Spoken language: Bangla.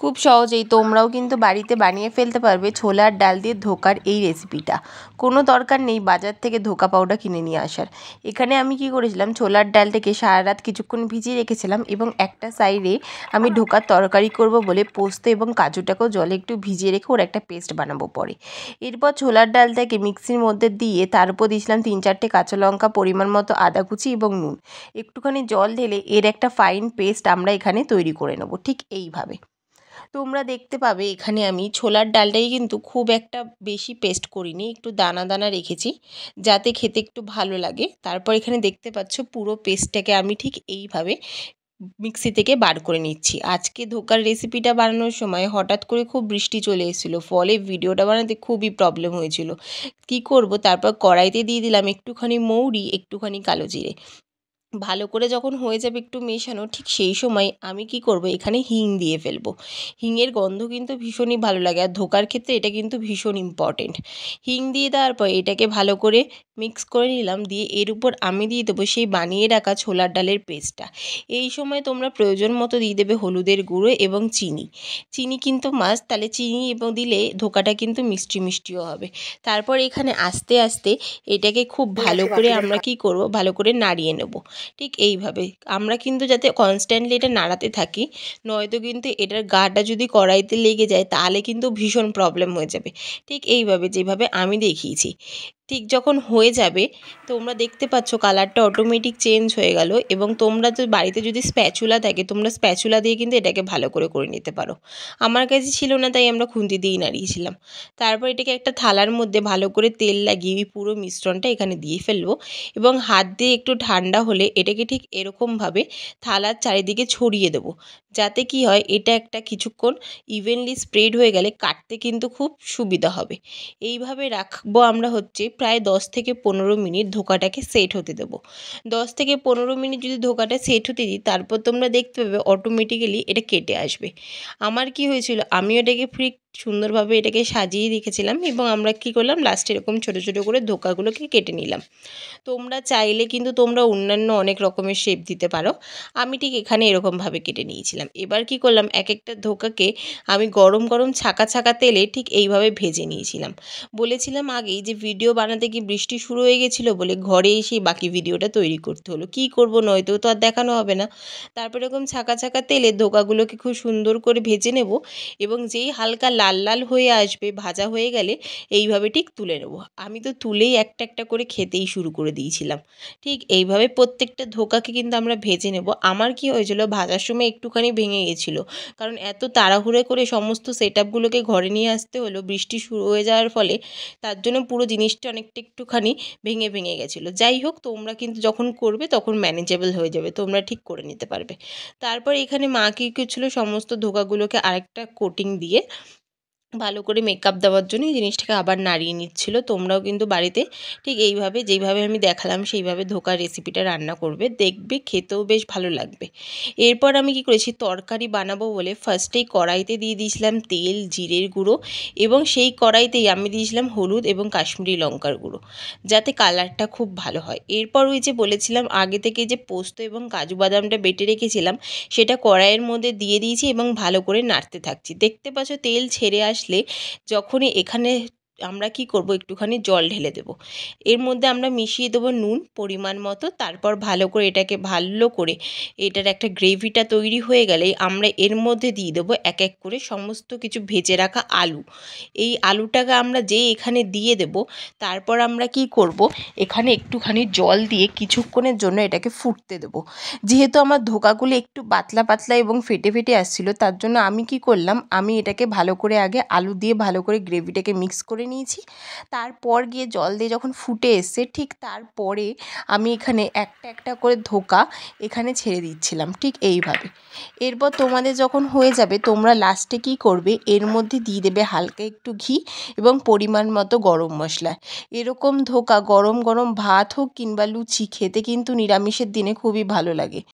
খুব সহজেই তোমরাও কিন্তু বাড়িতে বানিয়ে ফেলতে পারবে ছোলার ডাল দিয়ে ধোকার এই রেসিপিটা কোনো দরকার নেই বাজার থেকে ধোকা পাউডার কিনে নিয়ে আসার এখানে আমি কি করেছিলাম ছোলার ডালটাকে সারা রাত কিছুক্ষণ ভিজিয়ে রেখেছিলাম এবং একটা সাইডে আমি ঢোকার তরকারি করব বলে পোস্ত এবং কাজুটাকেও জলে একটু ভিজিয়ে রেখে ওর একটা পেস্ট বানাবো পরে এরপর ছোলার ডালটাকে মিক্সির মধ্যে দিয়ে তার উপর দিয়েছিলাম তিন চারটে কাঁচা লঙ্কা পরিমাণ মতো আদা কুচি এবং নুন একটুখানি জল ঢেলে এর একটা ফাইন পেস্ট আমরা এখানে তৈরি করে নেবো ঠিক এইভাবে তোমরা দেখতে পাবে এখানে আমি ছোলার ডালটাই কিন্তু খুব একটা বেশি পেস্ট করিনি একটু দানা দানা রেখেছি যাতে খেতে একটু ভালো লাগে তারপর এখানে দেখতে পাচ্ছ পুরো পেস্টটাকে আমি ঠিক এইভাবে মিক্সি থেকে বার করে নিচ্ছি আজকে ধোকার রেসিপিটা বানানোর সময় হঠাৎ করে খুব বৃষ্টি চলে এসেছিলো ফলে ভিডিওটা বানাতে খুবই প্রবলেম হয়েছিল কি করব তারপর কড়াইতে দিয়ে দিলাম একটুখানি মৌরি একটুখানি কালো জিরে ভালো করে যখন হয়ে যাবে একটু মেশানো ঠিক সেই সময় আমি কি করব এখানে হিং দিয়ে ফেলবো হিংয়ের গন্ধ কিন্তু ভীষণই ভালো লাগে আর ধোকার ক্ষেত্রে এটা কিন্তু ভীষণ ইম্পর্টেন্ট হিং দিয়ে দেওয়ার পর এটাকে ভালো করে মিক্স করে নিলাম দিয়ে এর উপর আমি দিয়ে দেবো সেই বানিয়ে রাখা ছোলার ডালের পেস্টটা এই সময় তোমরা প্রয়োজন মতো দিয়ে দেবে হলুদের গুঁড়ো এবং চিনি চিনি কিন্তু মাছ তাহলে চিনি এবং দিলে ধোকাটা কিন্তু মিষ্টি মিষ্টিও হবে তারপর এখানে আস্তে আস্তে এটাকে খুব ভালো করে আমরা কি করব ভালো করে নাড়িয়ে নেবো ঠিক এইভাবে আমরা কিন্তু যাতে কনস্ট্যান্টলি এটা নাড়াতে থাকি নয়তো কিন্তু এটার গাটা যদি কড়াইতে লেগে যায় তাহলে কিন্তু ভীষণ প্রবলেম হয়ে যাবে ঠিক এইভাবে যেভাবে আমি দেখিয়েছি ঠিক যখন হয়ে যাবে তোমরা দেখতে পাচ্ছ কালারটা অটোমেটিক চেঞ্জ হয়ে গেল এবং তোমরা তো বাড়িতে যদি স্প্যাচুলা থাকে তোমরা স্প্যাচুলা দিয়ে কিন্তু এটাকে ভালো করে করে নিতে পারো আমার কাছে ছিল না তাই আমরা খুন্তি দিয়েই নাড়িয়েছিলাম তারপর এটাকে একটা থালার মধ্যে ভালো করে তেল লাগিয়ে পুরো মিশ্রণটা এখানে দিয়ে ফেলবো এবং হাত দিয়ে একটু ঠান্ডা হলে এটাকে ঠিক এরকমভাবে থালার চারিদিকে ছড়িয়ে দেবো যাতে কি হয় এটা একটা কিছুক্ষণ ইভেনলি স্প্রেড হয়ে গেলে কাটতে কিন্তু খুব সুবিধা হবে এইভাবে রাখবো আমরা হচ্ছে প্রায় দশ থেকে পনেরো মিনিট ধোকাটাকে সেট হতে দেবো দশ থেকে পনেরো মিনিট যদি ধোকাটা সেট হতে দিই তারপর তোমরা দেখতে পাবে অটোমেটিক্যালি এটা কেটে আসবে আমার কি হয়েছিল আমি এটাকে ফ্রি সুন্দরভাবে এটাকে সাজিয়ে রেখেছিলাম এবং আমরা কি করলাম লাস্টে এরকম ছোটো ছোটো করে ধোকাগুলোকে কেটে নিলাম তোমরা চাইলে কিন্তু তোমরা অন্যান্য অনেক রকমের শেপ দিতে পারো আমি ঠিক এখানে এরকমভাবে কেটে নিয়েছিলাম এবার কি করলাম এক একটা ধোকাকে আমি গরম গরম ছাকা ছাকা তেলে ঠিক এইভাবে ভেজে নিয়েছিলাম বলেছিলাম আগেই যে ভিডিও বানাতে কি বৃষ্টি শুরু হয়ে গেছিলো বলে ঘরে এসেই বাকি ভিডিওটা তৈরি করতে হলো কি করব নয়তো তো আর দেখানো হবে না তারপর এরকম ছাকা ছাকা তেলে ধোকাগুলোকে খুব সুন্দর করে ভেজে নেব এবং যেই হালকা লাল লাল হয়ে আসবে ভাজা হয়ে গেলে এইভাবে ঠিক তুলে নেব আমি তো তুলেই একটা একটা করে খেতেই শুরু করে দিয়েছিলাম ঠিক এইভাবে প্রত্যেকটা ধোকাকে কিন্তু আমরা ভেজে নেব আমার কি হয়েছিল ভাজার সময় একটুখানি ভেঙে গেছিল কারণ এত তাড়াহুড়ো করে সমস্ত সেট আপগুলোকে ঘরে নিয়ে আসতে হলো বৃষ্টি শুরু হয়ে যাওয়ার ফলে তার জন্য পুরো জিনিসটা অনেকটা একটুখানি ভেঙে ভেঙে গেছিলো যাই হোক তোমরা কিন্তু যখন করবে তখন ম্যানেজেবল হয়ে যাবে তোমরা ঠিক করে নিতে পারবে তারপর এখানে মা কি করছিল সমস্ত ধোকাগুলোকে আরেকটা কোটিং দিয়ে ভালো করে মেকআপ দেওয়ার জন্য এই জিনিসটাকে আবার নাড়িয়ে নিচ্ছিল তোমরাও কিন্তু বাড়িতে ঠিক এইভাবে যেইভাবে আমি দেখালাম সেইভাবে ধোকার রেসিপিটা রান্না করবে দেখবে খেতেও বেশ ভালো লাগবে এরপর আমি কি করেছি তরকারি বানাবো বলে ফার্স্টেই কড়াইতে দিয়ে দিয়েছিলাম তেল জিরের গুঁড়ো এবং সেই কড়াইতেই আমি দিয়েছিলাম হলুদ এবং কাশ্মীরি লঙ্কার গুঁড়ো যাতে কালারটা খুব ভালো হয় এরপর ওই যে বলেছিলাম আগে থেকে যে পোস্ত এবং কাজু বাদামটা বেটে রেখেছিলাম সেটা কড়াইয়ের মধ্যে দিয়ে দিয়েছি এবং ভালো করে নাড়তে থাকছি দেখতে পাচ্ছ তেল ছেড়ে আস আসলে যখনই এখানে আমরা কি করব একটুখানি জল ঢেলে দেব এর মধ্যে আমরা মিশিয়ে দেবো নুন পরিমাণ মতো তারপর ভালো করে এটাকে ভালো করে এটার একটা গ্রেভিটা তৈরি হয়ে গেলে আমরা এর মধ্যে দিয়ে দেবো এক এক করে সমস্ত কিছু ভেজে রাখা আলু এই আলুটাকে আমরা যে এখানে দিয়ে দেব তারপর আমরা কি করব এখানে একটুখানি জল দিয়ে কিছুক্ষণের জন্য এটাকে ফুটতে দেব যেহেতু আমার ধোকাগুলো একটু পাতলা পাতলা এবং ফেটে ফেটে আসছিল তার জন্য আমি কি করলাম আমি এটাকে ভালো করে আগে আলু দিয়ে ভালো করে গ্রেভিটাকে মিক্স করে নিয়েছি তারপর গিয়ে জল দিয়ে যখন ফুটে এসছে ঠিক তারপরে আমি এখানে একটা একটা করে ধোকা এখানে ছেড়ে দিচ্ছিলাম ঠিক এইভাবে এরপর তোমাদের যখন হয়ে যাবে তোমরা লাস্টে কি করবে এর মধ্যে দিয়ে দেবে হালকা একটু ঘি এবং পরিমাণ মতো গরম মশলা এরকম ধোকা গরম গরম ভাত হোক কিংবা লুচি খেতে কিন্তু নিরামিষের দিনে খুবই ভালো লাগে